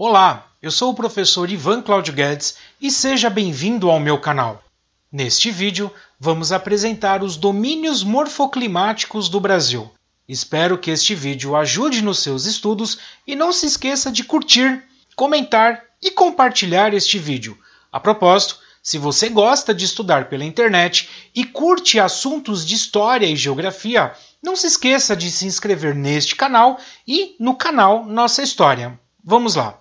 Olá, eu sou o professor Ivan Claudio Guedes e seja bem-vindo ao meu canal. Neste vídeo, vamos apresentar os domínios morfoclimáticos do Brasil. Espero que este vídeo ajude nos seus estudos e não se esqueça de curtir, comentar e compartilhar este vídeo. A propósito, se você gosta de estudar pela internet e curte assuntos de história e geografia, não se esqueça de se inscrever neste canal e no canal Nossa História. Vamos lá!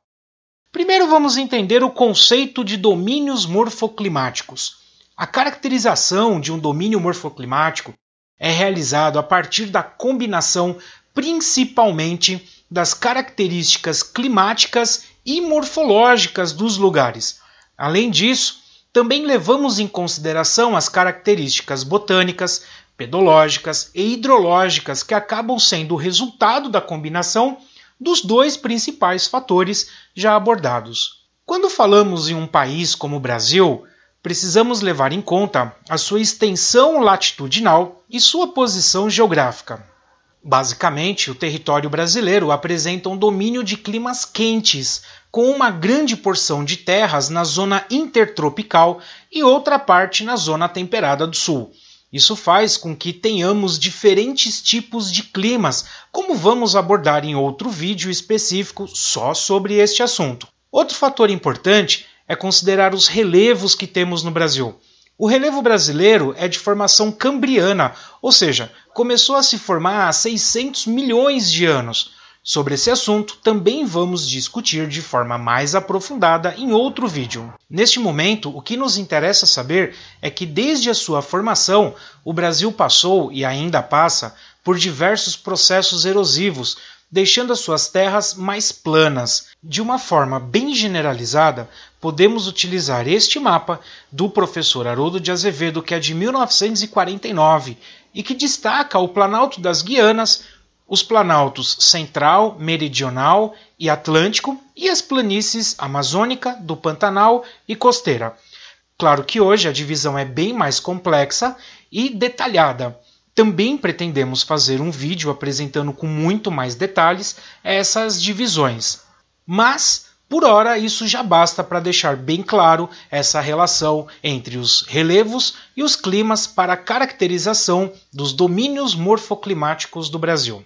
Primeiro vamos entender o conceito de domínios morfoclimáticos. A caracterização de um domínio morfoclimático é realizado a partir da combinação principalmente das características climáticas e morfológicas dos lugares. Além disso, também levamos em consideração as características botânicas, pedológicas e hidrológicas que acabam sendo o resultado da combinação dos dois principais fatores já abordados. Quando falamos em um país como o Brasil, precisamos levar em conta a sua extensão latitudinal e sua posição geográfica. Basicamente, o território brasileiro apresenta um domínio de climas quentes, com uma grande porção de terras na zona intertropical e outra parte na zona temperada do sul. Isso faz com que tenhamos diferentes tipos de climas, como vamos abordar em outro vídeo específico só sobre este assunto. Outro fator importante é considerar os relevos que temos no Brasil. O relevo brasileiro é de formação cambriana, ou seja, começou a se formar há 600 milhões de anos. Sobre esse assunto também vamos discutir de forma mais aprofundada em outro vídeo. Neste momento, o que nos interessa saber é que desde a sua formação, o Brasil passou e ainda passa por diversos processos erosivos, deixando as suas terras mais planas. De uma forma bem generalizada, podemos utilizar este mapa do professor Haroldo de Azevedo, que é de 1949 e que destaca o Planalto das Guianas os planaltos central, meridional e atlântico e as planícies amazônica, do Pantanal e costeira. Claro que hoje a divisão é bem mais complexa e detalhada. Também pretendemos fazer um vídeo apresentando com muito mais detalhes essas divisões. Mas, por hora, isso já basta para deixar bem claro essa relação entre os relevos e os climas para a caracterização dos domínios morfoclimáticos do Brasil.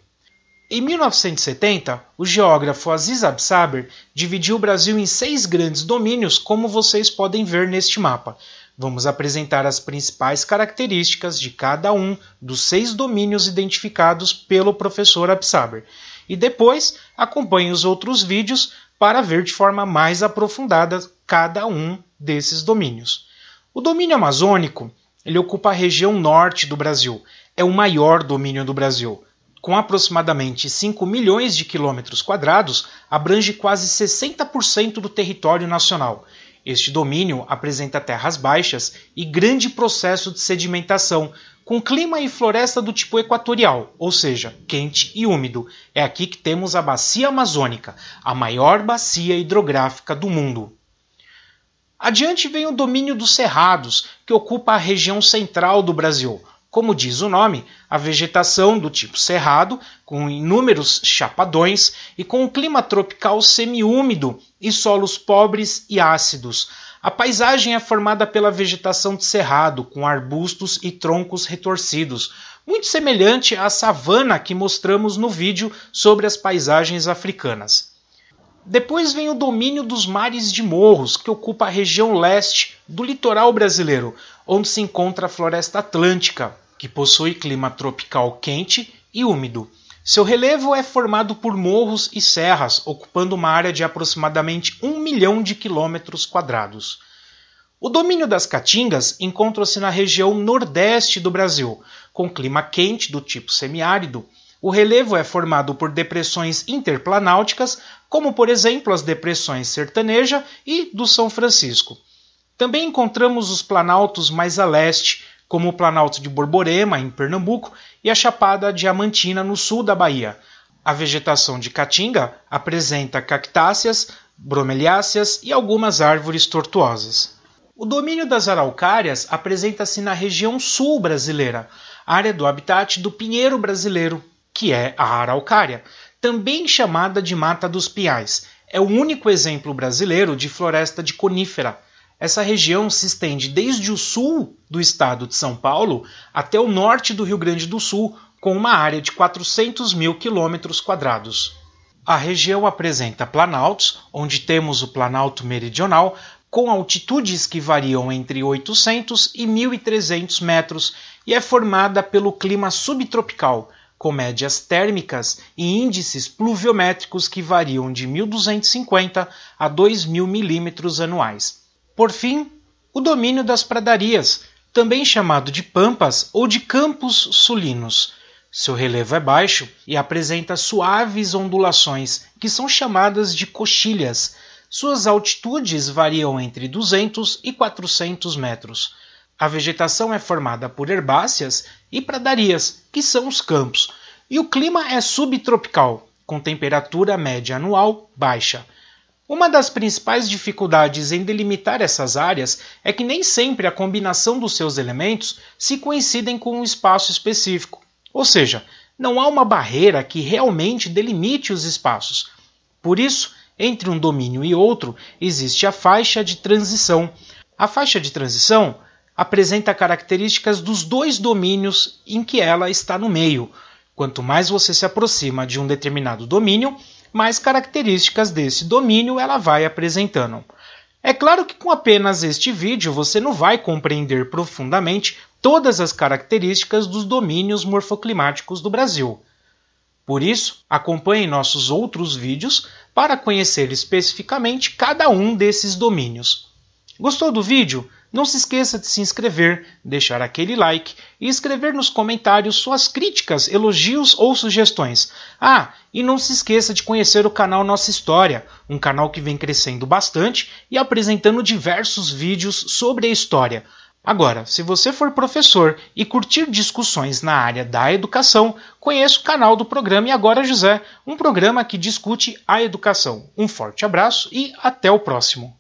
Em 1970, o geógrafo Aziz Absaber dividiu o Brasil em seis grandes domínios, como vocês podem ver neste mapa. Vamos apresentar as principais características de cada um dos seis domínios identificados pelo professor Absaber. E depois acompanhe os outros vídeos para ver de forma mais aprofundada cada um desses domínios. O domínio amazônico ele ocupa a região norte do Brasil, é o maior domínio do Brasil com aproximadamente 5 milhões de quilômetros quadrados, abrange quase 60% do território nacional. Este domínio apresenta terras baixas e grande processo de sedimentação, com clima e floresta do tipo equatorial, ou seja, quente e úmido. É aqui que temos a Bacia Amazônica, a maior bacia hidrográfica do mundo. Adiante vem o domínio dos Cerrados, que ocupa a região central do Brasil como diz o nome, a vegetação do tipo cerrado, com inúmeros chapadões e com um clima tropical semiúmido e solos pobres e ácidos. A paisagem é formada pela vegetação de cerrado, com arbustos e troncos retorcidos, muito semelhante à savana que mostramos no vídeo sobre as paisagens africanas. Depois vem o domínio dos mares de morros, que ocupa a região leste do litoral brasileiro, onde se encontra a floresta atlântica, que possui clima tropical quente e úmido. Seu relevo é formado por morros e serras, ocupando uma área de aproximadamente 1 milhão de quilômetros quadrados. O domínio das caatingas encontra-se na região nordeste do Brasil, com clima quente do tipo semiárido. O relevo é formado por depressões interplanáuticas, como por exemplo as depressões Sertaneja e do São Francisco. Também encontramos os planaltos mais a leste, como o Planalto de Borborema, em Pernambuco, e a Chapada Diamantina, no sul da Bahia. A vegetação de Caatinga apresenta cactáceas, bromeliáceas e algumas árvores tortuosas. O domínio das araucárias apresenta-se na região sul brasileira, área do habitat do pinheiro brasileiro, que é a araucária, também chamada de mata dos piais. É o único exemplo brasileiro de floresta de conífera essa região se estende desde o sul do estado de São Paulo até o norte do Rio Grande do Sul, com uma área de 400 mil quilômetros quadrados. A região apresenta planaltos, onde temos o Planalto Meridional, com altitudes que variam entre 800 e 1.300 metros e é formada pelo clima subtropical, com médias térmicas e índices pluviométricos que variam de 1.250 a 2.000 milímetros anuais. Por fim, o domínio das pradarias, também chamado de pampas ou de campos sulinos. Seu relevo é baixo e apresenta suaves ondulações, que são chamadas de coxilhas. Suas altitudes variam entre 200 e 400 metros. A vegetação é formada por herbáceas e pradarias, que são os campos, e o clima é subtropical, com temperatura média anual baixa. Uma das principais dificuldades em delimitar essas áreas é que nem sempre a combinação dos seus elementos se coincidem com um espaço específico, ou seja, não há uma barreira que realmente delimite os espaços. Por isso, entre um domínio e outro existe a faixa de transição. A faixa de transição apresenta características dos dois domínios em que ela está no meio. Quanto mais você se aproxima de um determinado domínio, mais características desse domínio ela vai apresentando. É claro que com apenas este vídeo você não vai compreender profundamente todas as características dos domínios morfoclimáticos do Brasil. Por isso, acompanhe nossos outros vídeos para conhecer especificamente cada um desses domínios. Gostou do vídeo? Não se esqueça de se inscrever, deixar aquele like e escrever nos comentários suas críticas, elogios ou sugestões. Ah, e não se esqueça de conhecer o canal Nossa História, um canal que vem crescendo bastante e apresentando diversos vídeos sobre a história. Agora, se você for professor e curtir discussões na área da educação, conheça o canal do programa E Agora José, um programa que discute a educação. Um forte abraço e até o próximo!